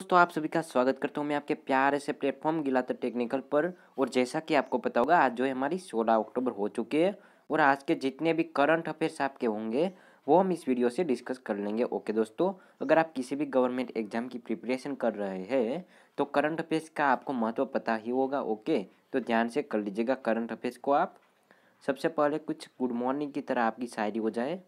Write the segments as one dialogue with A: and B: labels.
A: दोस्तों आप सभी का स्वागत करता हूँ मैं आपके प्यारे से प्लेटफॉर्म गिलातर टेक्निकल पर और जैसा कि आपको पता होगा आज जो है हमारी 16 अक्टूबर हो चुकी है और आज के जितने भी करंट अफेयर्स आपके होंगे वो हम इस वीडियो से डिस्कस कर लेंगे ओके दोस्तों अगर आप किसी भी गवर्नमेंट एग्जाम की प्रिपरेशन कर रहे हैं तो करंट अफेयर्स का आपको महत्व पता ही होगा ओके तो ध्यान से कर लीजिएगा करंट अफेयर्स को आप सबसे पहले कुछ गुड मॉर्निंग की तरह आपकी शायरी हो जाए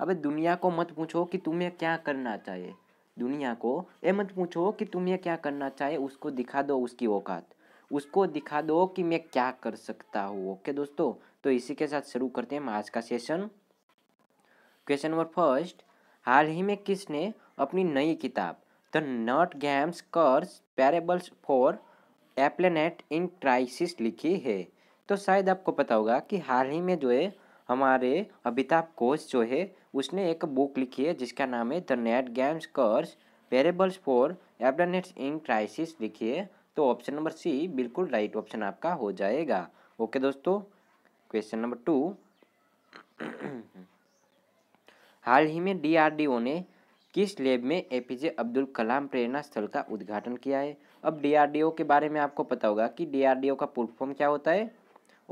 A: अब दुनिया को मत पूछो कि तुम्हें क्या करना चाहिए दुनिया को ये मत पूछो कि तुम्हें क्या करना चाहे उसको दिखा दो उसकी औकात उसको दिखा दो कि मैं क्या कर सकता हूँ ओके दोस्तों तो इसी के साथ शुरू करते हैं आज का सेशन क्वेश्चन नंबर फर्स्ट हाल ही में किसने अपनी नई किताब the nutmeg's curse parables for a planet in crisis लिखी है तो शायद आपको पता होगा कि हाल ही में जो है हमारे अमिताभ घोष जो है उसने एक बुक लिखी है जिसका नाम है the nutmeg's curse parables for a planet in crisis है तो ऑप्शन नंबर सी बिल्कुल राइट ऑप्शन आपका हो जाएगा ओके दोस्तों क्वेश्चन नंबर टू हाल ही में डीआरडीओ ने किस लैब में एपीजे अब्दुल कलाम प्रेरणा स्थल का उद्घाटन किया है अब डीआरडीओ के बारे में आपको पता होगा कि डीआरडीओ का फुल फॉर्म क्या होता है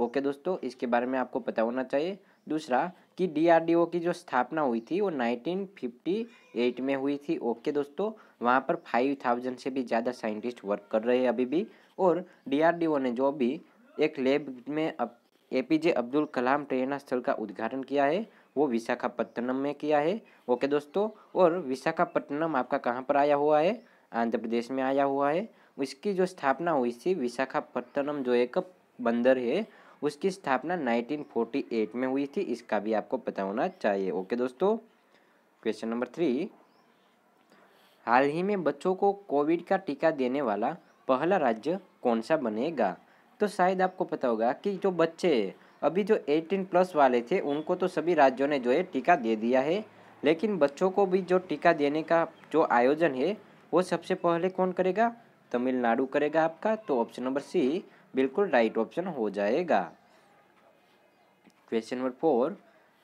A: ओके दोस्तों इसके बारे में आपको पता होना चाहिए दूसरा कि डीआरडीओ की जो स्थापना हुई थी वो 1958 में हुई थी ओके दोस्तों वहाँ पर 5000 से भी ज़्यादा साइंटिस्ट वर्क कर रहे हैं अभी भी और डीआरडीओ ने जो भी एक लैब में अब ए पी जे अब्दुल कलाम प्रेरणा स्थल का उद्घाटन किया है वो विशाखापट्टनम में किया है ओके दोस्तों और विशाखापट्टनम आपका कहाँ पर आया हुआ है आंध्र प्रदेश में आया हुआ है उसकी जो स्थापना हुई थी विशाखापट्टनम जो एक बंदर है उसकी स्थापना 1948 में हुई थी इसका भी आपको पता होना चाहिए ओके दोस्तों क्वेश्चन नंबर थ्री हाल ही में बच्चों को कोविड का टीका देने वाला पहला राज्य कौन सा बनेगा तो शायद आपको पता होगा कि जो बच्चे अभी जो 18 प्लस वाले थे उनको तो सभी राज्यों ने जो है टीका दे दिया है लेकिन बच्चों को भी जो टीका देने का जो आयोजन है वो सबसे पहले कौन करेगा तमिलनाडु करेगा आपका तो ऑप्शन नंबर सी बिल्कुल राइट ऑप्शन हो जाएगा क्वेश्चन नंबर फोर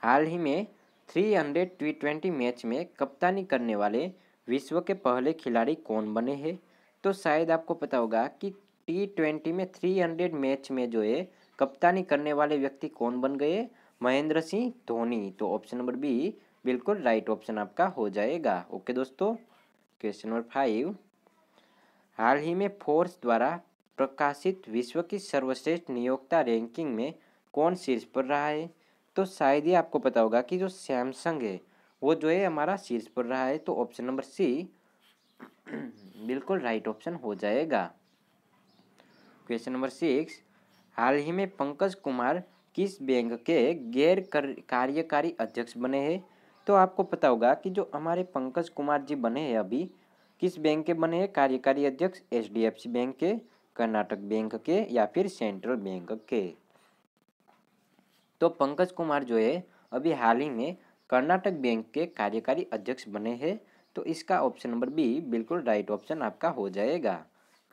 A: हाल ही में three hundred T twenty match में कप्तानी करने वाले विश्व के पहले खिलाड़ी कौन बने हैं तो शायद आपको पता होगा कि टी ट्वेंटी में थ्री हंड्रेड मैच में जो है कप्तानी करने वाले व्यक्ति कौन बन गए महेंद्र सिंह धोनी तो ऑप्शन नंबर बी बिल्कुल राइट ऑप्शन आपका हो जाएगा ओके दोस्तों क्वेश्चन नंबर फाइव हाल ही में फोर्स द्वारा प्रकाशित विश्व की सर्वश्रेष्ठ नियोक्ता रैंकिंग में कौन शीर्ष पर रहा है तो शायद ही आपको पता होगा कि जो सैमसंग है वो जो है हमारा शीर्ष पर रहा है तो ऑप्शन नंबर सी बिल्कुल राइट ऑप्शन हो जाएगा क्वेश्चन नंबर सिक्स हाल ही में पंकज कुमार किस बैंक के गैर कार्यकारी अध्यक्ष बने हैं तो आपको पता होगा कि जो हमारे पंकज कुमार जी बने हैं अभी किस बैंक के बने हैं कार्यकारी अध्यक्ष एच बैंक के कर्नाटक बैंक के या फिर सेंट्रल बैंक के तो पंकज कुमार जो है अभी हाल ही में कर्नाटक बैंक के कार्यकारी अध्यक्ष बने हैं तो इसका ऑप्शन नंबर बी बिल्कुल राइट ऑप्शन आपका हो जाएगा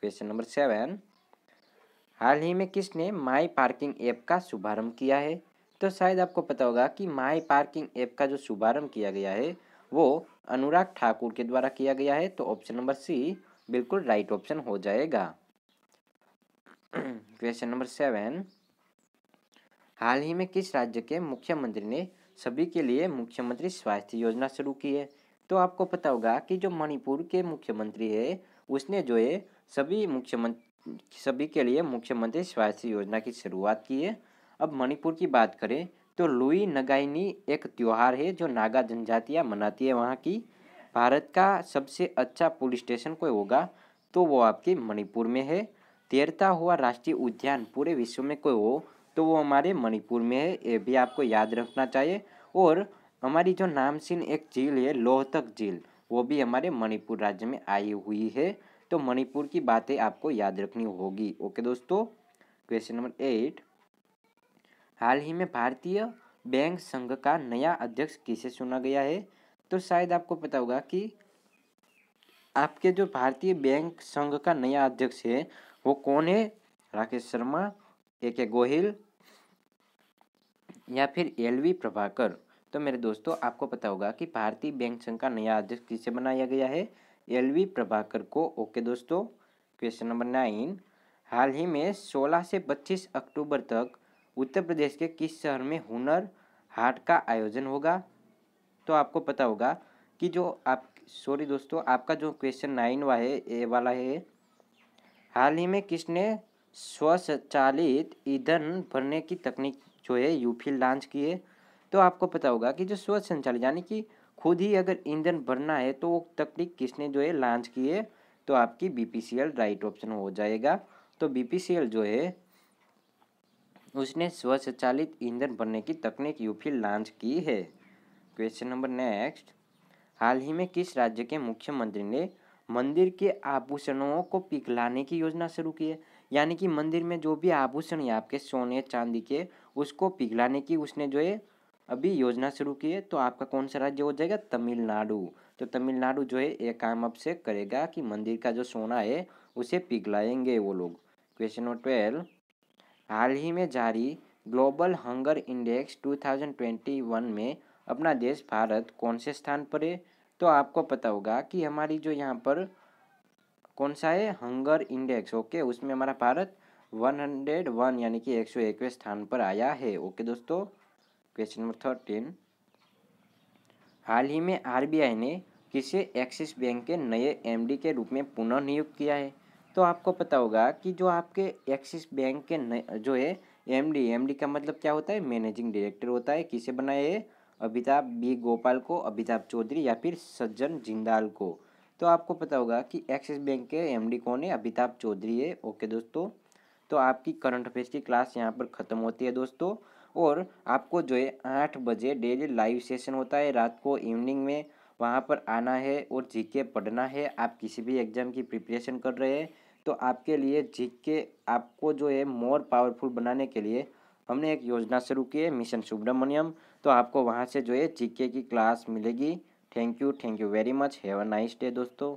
A: क्वेश्चन नंबर सेवन हाल ही में किसने माई पार्किंग ऐप का शुभारंभ किया है तो शायद आपको पता होगा कि माई पार्किंग ऐप का जो शुभारंभ किया गया है वो अनुराग ठाकुर के द्वारा किया गया है तो ऑप्शन नंबर सी बिल्कुल राइट ऑप्शन हो जाएगा क्वेश्चन नंबर सेवन हाल ही में किस राज्य के मुख्यमंत्री ने सभी के लिए मुख्यमंत्री स्वास्थ्य योजना शुरू की है तो आपको पता होगा कि जो मणिपुर के मुख्यमंत्री है उसने जो है सभी मुख्यमंत्री सभी के लिए मुख्यमंत्री स्वास्थ्य योजना की शुरुआत की है अब मणिपुर की बात करें तो लुई नगाइनी एक त्यौहार है जो नागा जनजातियाँ मनाती है वहाँ की भारत का सबसे अच्छा पुलिस स्टेशन कोई होगा तो वो आपके मणिपुर में है तैरता हुआ राष्ट्रीय उद्यान पूरे विश्व में कोई हो तो वो हमारे मणिपुर में है ये भी आपको याद रखना चाहिए और हमारी जो नामसीन एक झील है लोहतक झील वो भी हमारे मणिपुर राज्य में आई हुई है तो मणिपुर की बातें आपको याद रखनी होगी ओके दोस्तों क्वेश्चन नंबर एट हाल ही में भारतीय बैंक संघ का नया अध्यक्ष किसे चुना गया है तो शायद आपको पता होगा कि आपके जो भारतीय बैंक संघ का नया अध्यक्ष है वो कौन है राकेश शर्मा ए के गोहिल या फिर एल वी प्रभाकर तो मेरे दोस्तों आपको पता होगा कि भारतीय बैंक संघ का नया अध्यक्ष किसे बनाया गया है एल वी प्रभाकर को ओके दोस्तों क्वेश्चन नंबर नाइन हाल ही में सोलह से पच्चीस अक्टूबर तक उत्तर प्रदेश के किस शहर में हुनर हाट का आयोजन होगा तो आपको पता होगा कि जो आप सॉरी दोस्तों आपका जो क्वेश्चन नाइन वा है ए वाला है हाल ही में किसने स्वचालित ईंधन भरने की तकनीक जो है यूफी लॉन्च की है तो आपको पता होगा कि जो स्वसंचालित यानी कि खुद ही अगर ईंधन भरना है तो वो तकनीक किसने जो है लॉन्च की है तो आपकी बी राइट ऑप्शन हो जाएगा तो बी जो है उसने स्वचालित ईंधन भरने की तकनीक यूफी लॉन्च की है क्वेश्चन नंबर नेक्स्ट हाल ही में किस राज्य के मुख्यमंत्री ने मंदिर के आभूषणों को पिघलाने की योजना शुरू की है यानी कि मंदिर में जो भी आभूषण है आपके सोने चांदी के उसको पिघलाने की उसने जो है अभी योजना शुरू की है तो आपका कौन सा राज्य हो जाएगा तमिलनाडु तो तमिलनाडु जो है ये काम अब से करेगा कि मंदिर का जो सोना है उसे पिघलाएंगे वो लोग क्वेश्चन नंबर ट्वेल्व हाल ही में जारी ग्लोबल हंगर इंडेक्स 2021 में अपना देश भारत कौन से स्थान पर है तो आपको पता होगा कि हमारी जो यहाँ पर कौन सा है हंगर इंडेक्स ओके उसमें हमारा भारत वन हंड्रेड वन यानी कि एक सौ स्थान पर आया है ओके दोस्तों क्वेश्चन नंबर थर्टीन हाल ही में आरबीआई ने किसे एक्सिस बैंक के नए एमडी के रूप में पुनः नियुक्त किया है तो आपको पता होगा कि जो आपके एक्सिस बैंक के जो है एमडी एमडी का मतलब क्या होता है मैनेजिंग डायरेक्टर होता है किसे बनाए अमिताभ बी गोपाल को अमिताभ चौधरी या फिर सज्जन जिंदाल को तो आपको पता होगा कि एक्सिस बैंक के एमडी कौन है अमिताभ चौधरी है ओके दोस्तों तो आपकी करंट अफेयर्स की क्लास यहाँ पर ख़त्म होती है दोस्तों और आपको जो है आठ बजे डेली लाइव सेशन होता है रात को इवनिंग में वहाँ पर आना है और के पढ़ना है आप किसी भी एग्ज़ाम की प्रिपरेशन कर रहे हैं तो आपके लिए जीके आपको जो है मोर पावरफुल बनाने के लिए हमने एक योजना शुरू की है मिशन सुब्रमण्यम तो आपको वहाँ से जो है जीके की क्लास मिलेगी thank you thank you very much have a nice day दोस्तों